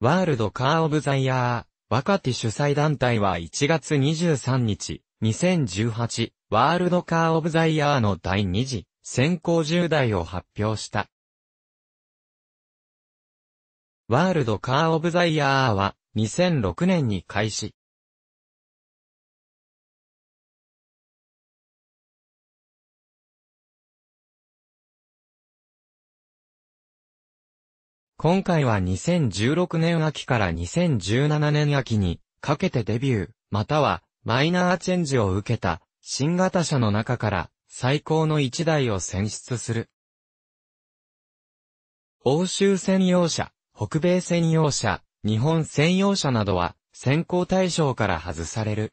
ワールドカーオブザイヤー、若手主催団体は1月23日、2018、ワールドカーオブザイヤーの第2次、先行10代を発表した。ワールドカーオブザイヤーは、2006年に開始、今回は2016年秋から2017年秋にかけてデビュー、またはマイナーチェンジを受けた新型車の中から最高の1台を選出する。欧州専用車、北米専用車、日本専用車などは選考対象から外される。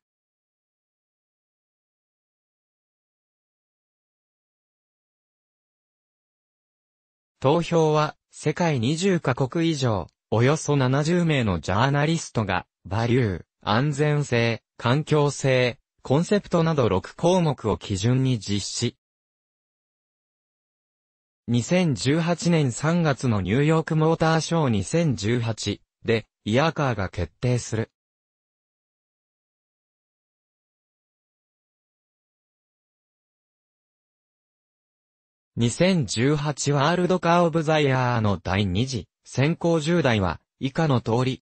投票は世界20カ国以上、およそ70名のジャーナリストが、バリュー、安全性、環境性、コンセプトなど6項目を基準に実施。2018年3月のニューヨークモーターショー2018で、イヤーカーが決定する。2018ワールドカーオブザイヤーの第2次選考10代は以下の通り。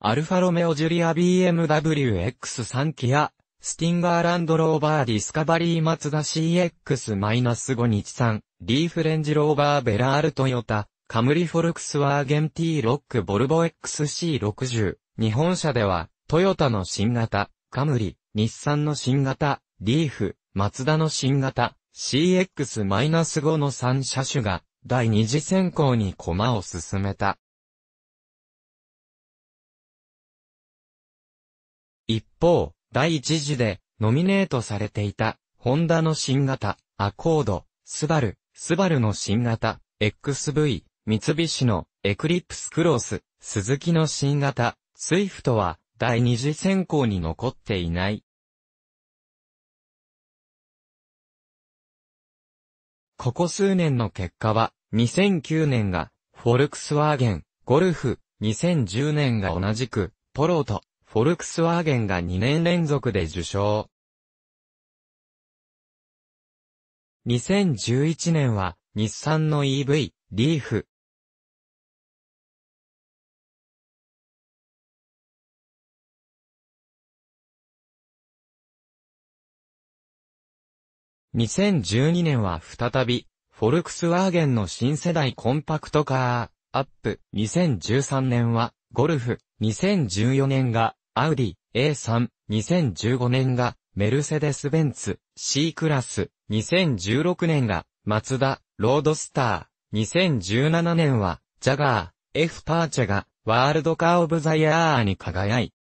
アルファロメオジュリア BMWX3 キア、スティンガーランドローバーディスカバリーマツダ CX-5 日産、リーフレンジローバーベラールトヨタ、カムリフォルクスワーゲン T ロックボルボ XC60、日本車では、トヨタの新型、カムリ、日産の新型、リーフ、マツダの新型、CX-5 の3車種が、第二次選考に駒を進めた。一方、第一次で、ノミネートされていた、ホンダの新型、アコード、スバル、スバルの新型、XV、三菱のエクリプスクロス、スズキの新型、スイフトは、第二次選考に残っていない。ここ数年の結果は、2009年が、フォルクスワーゲン、ゴルフ、2010年が同じく、ポロと、フォルクスワーゲンが2年連続で受賞。2011年は、日産の EV、リーフ、2012年は再び、フォルクスワーゲンの新世代コンパクトカー、アップ。2013年は、ゴルフ。2014年が、アウディ、A3。2015年が、メルセデス・ベンツ、C クラス。2016年が、マツダ、ロードスター。2017年は、ジャガー、F ターチェが、ワールドカー・オブ・ザ・イヤーに輝い、